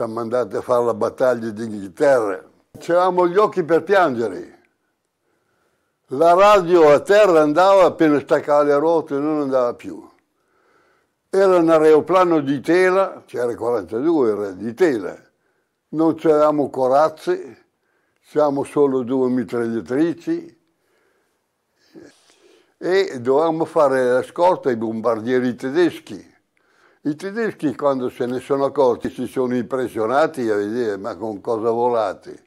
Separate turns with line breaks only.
ci ha mandati a fare la battaglia d'Inghilterra. C'eravamo gli occhi per piangere. La radio a terra andava appena staccava le ruote, non andava più. Era un aeroplano di tela, c'era 42, era di tela. Non c'eravamo corazze, c'eravamo solo due mitragliatrici e dovevamo fare la scorta ai bombardieri tedeschi. I tedeschi quando se ne sono accorti si sono impressionati a vedere ma con cosa volate.